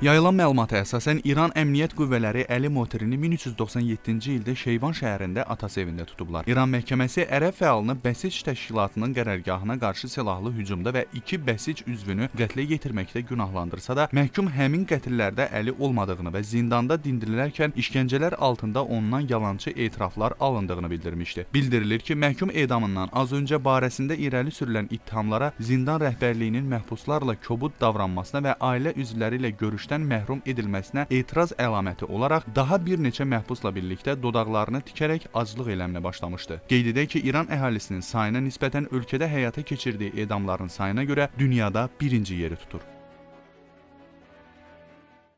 Yayılan məlumata əsasən İran Əmniyyət Qüvvələri Əli Motirini 1397-ci ildə Şeyvan şəhərində atası evində tutublar. İran məhkəməsi ərəb fəalını Bəsic təşkilatının qərargahına qarşı silahlı hücumda və iki Bəsic üzvünü qətlə yetirməkdə günahlandırsa da, məhkum həmin qətillərdə Əli olmadığını və zindanda dindirilərkən işgəncələr altında ondan yalançı etiraflar alındığını bildirmişdi. Bildirilir ki, məhkum edamından az öncə barəsində irəli sürülən ittihamlara zindan rəhbərliyinin məhbuslarla kobud davranmasına və ailə üzvləri ilə görüşdə görünüşdən məhrum edilməsinə etiraz əlaməti olaraq daha bir neçə məhbusla birlikdə dodaqlarını tikərək aclıq eləminə başlamışdı. Qeyd edək ki, İran əhalisinin sayına nisbətən ölkədə həyata keçirdiyi edamların sayına görə dünyada birinci yeri tutur.